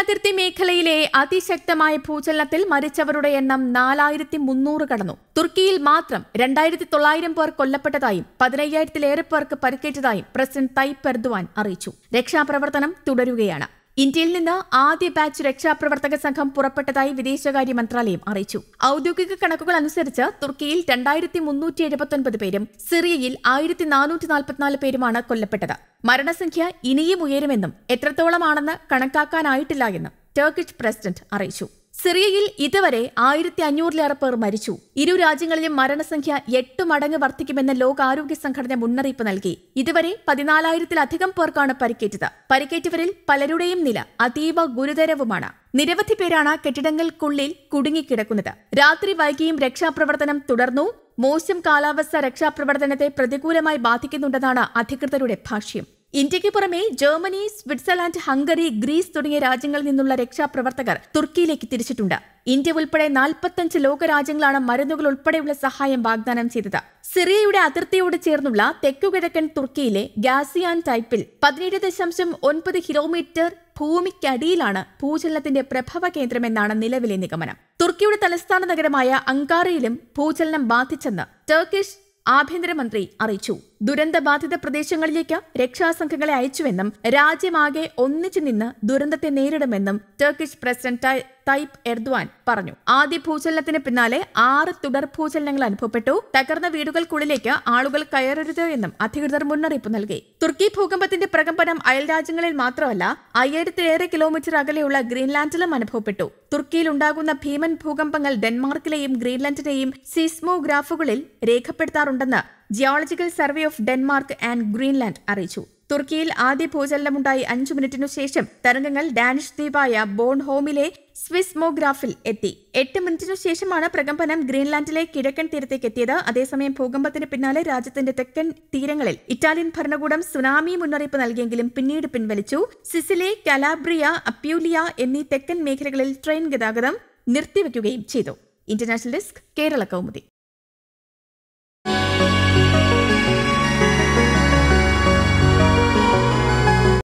അതിർത്തി മേഖലയിലെ അതിശക്തമായ ഭൂചലനത്തിൽ മരിച്ചവരുടെ എണ്ണം നാലായിരത്തി മുന്നൂറ് കടന്നു തുർക്കിയിൽ മാത്രം രണ്ടായിരത്തി തൊള്ളായിരം പേർ കൊല്ലപ്പെട്ടതായും പതിനയ്യായിരത്തിലേറെ പേർക്ക് പരിക്കേറ്റതായും പ്രസിഡന്റ് തയ്പ് എർദുവാൻ അറിയിച്ചു രക്ഷാപ്രവർത്തനം തുടരുകയാണ് ഇന്ത്യയിൽ നിന്ന് ആദ്യ ബാച്ച് രക്ഷാപ്രവർത്തക സംഘം പുറപ്പെട്ടതായി വിദേശകാര്യ മന്ത്രാലയം അറിയിച്ചു ഔദ്യോഗിക കണക്കുകൾ അനുസരിച്ച് തുർക്കിയിൽ രണ്ടായിരത്തി മുന്നൂറ്റി എഴുപത്തൊൻപത് പേരും സിറിയയിൽ ആയിരത്തി നാനൂറ്റി നാൽപ്പത്തിനാല് പേരുമാണ് കൊല്ലപ്പെട്ടത് മരണസംഖ്യ ഇനിയും ഉയരുമെന്നും എത്രത്തോളമാണെന്ന് കണക്കാക്കാനായിട്ടില്ല എന്നും ടർക്കിഷ് പ്രസിഡന്റ് അറിയിച്ചു സിറിയയിൽ ഇതുവരെ ആയിരത്തി അഞ്ഞൂറിലേറെ പേർ മരിച്ചു ഇരു രാജ്യങ്ങളിലും മരണസംഖ്യ എട്ട് മടങ്ങ് വർദ്ധിക്കുമെന്ന് ലോകാരോഗ്യ സംഘടന മുന്നറിയിപ്പ് നൽകി ഇതുവരെ പതിനാലായിരത്തിലധികം പേർക്കാണ് പരിക്കേറ്റത് പരിക്കേറ്റവരിൽ പലരുടെയും നില അതീവ ഗുരുതരവുമാണ് നിരവധി പേരാണ് കെട്ടിടങ്ങൾക്കുള്ളിൽ കുടുങ്ങിക്കിടക്കുന്നത് രാത്രി വൈകിയും രക്ഷാപ്രവർത്തനം തുടർന്നു മോശം കാലാവസ്ഥ രക്ഷാപ്രവർത്തനത്തെ പ്രതികൂലമായി ബാധിക്കുന്നുണ്ടെന്നാണ് അധികൃതരുടെ ഭാഷ്യം ഇന്ത്യയ്ക്ക് പുറമെ ജർമ്മനി സ്വിറ്റ്സർലാൻഡ് ഹംഗറി ഗ്രീസ് തുടങ്ങിയ രാജ്യങ്ങളിൽ നിന്നുള്ള രക്ഷാപ്രവർത്തകർ തുർക്കിയിലേക്ക് തിരിച്ചിട്ടുണ്ട് ഇന്ത്യ ഉൾപ്പെടെ നാൽപ്പത്തഞ്ച് ലോകരാജ്യങ്ങളാണ് മരുന്നുകൾ ഉൾപ്പെടെയുള്ള സഹായം വാഗ്ദാനം ചെയ്തത് സിറിയയുടെ അതിർത്തിയോട് ചേർന്നുള്ള തെക്കുകിഴക്കൻ തുർക്കിയിലെ ഗാസിയാൻ ടൈപ്പിൽ പതിനേഴ് ദശാംശം ഒൻപത് കിലോമീറ്റർ ഭൂമിക്കടിയിലാണ് ഭൂചലനത്തിന്റെ പ്രഭവ കേന്ദ്രമെന്നാണ് നിലവിലെ നിഗമനം തുർക്കിയുടെ തലസ്ഥാന നഗരമായ അങ്കാറയിലും ഭൂചലനം ബാധിച്ചെന്ന് ടർക്കിഷ് ആഭ്യന്തരമന്ത്രി അറിയിച്ചു ദുരന്തബാധിത പ്രദേശങ്ങളിലേക്ക് രക്ഷാസംഘങ്ങളെ അയച്ചുവെന്നും രാജ്യമാകെ ഒന്നിച്ചു നിന്ന് ദുരന്തത്തെ നേരിടുമെന്നും ടർക്കിഷ് പ്രസിഡന്റ് തൈപ് എർദ്വാൻ പറഞ്ഞു ആദ്യ ഭൂചലനത്തിന് പിന്നാലെ ആറ് തുടർ ഭൂചലനങ്ങൾ അനുഭവപ്പെട്ടു തകർന്ന വീടുകൾക്കുള്ളിലേക്ക് ആളുകൾ കയറരുത് എന്നും അധികൃതർ മുന്നറിയിപ്പ് നൽകി തുർക്കി ഭൂകമ്പത്തിന്റെ പ്രകമ്പനം അയൽരാജ്യങ്ങളിൽ മാത്രമല്ല അയ്യായിരത്തിലേറെ കിലോമീറ്റർ അകലെയുള്ള ഗ്രീൻലാൻഡിലും അനുഭവപ്പെട്ടു തുർക്കിയിൽ ഉണ്ടാകുന്ന ഭീമൻ ഭൂകമ്പങ്ങൾ ഡെൻമാർക്കിലെയും ഗ്രീൻലാൻഡിലെയും സിസ്മോഗ്രാഫുകളിൽ രേഖപ്പെടുത്താറുണ്ടെന്ന് geological survey of Denmark and Greenland അറിയിച്ചു തുർക്കിയിൽ ആദ്യ ഭൂചലനമുണ്ടായി അഞ്ചു മിനിറ്റിനു ശേഷം തരംഗങ്ങൾ ഡാനിഷ് ദ്വീപായ ഹോമിലെ സ്വിസ്മോഗ്രാഫിൽ എത്തി എട്ട് മിനിറ്റിനു ശേഷമാണ് പ്രകമ്പനം ഗ്രീൻലാൻഡിലെ കിഴക്കൻ തീരത്തേക്ക് എത്തിയത് അതേസമയം ഭൂകമ്പത്തിന് പിന്നാലെ രാജ്യത്തിന്റെ തെക്കൻ തീരങ്ങളിൽ ഇറ്റാലിയൻ ഭരണകൂടം സുനാമി മുന്നറിയിപ്പ് നൽകിയെങ്കിലും പിന്നീട് പിൻവലിച്ചു സിസിലി കലാബ്രിയ അപ്യൂലിയ എന്നീ തെക്കൻ മേഖലകളിൽ ട്രെയിൻ ഗതാഗതം നിർത്തിവെക്കുകയും ചെയ്തു ഇന്റർനാഷണൽ ഡെസ്ക് കേരള കൗമുദി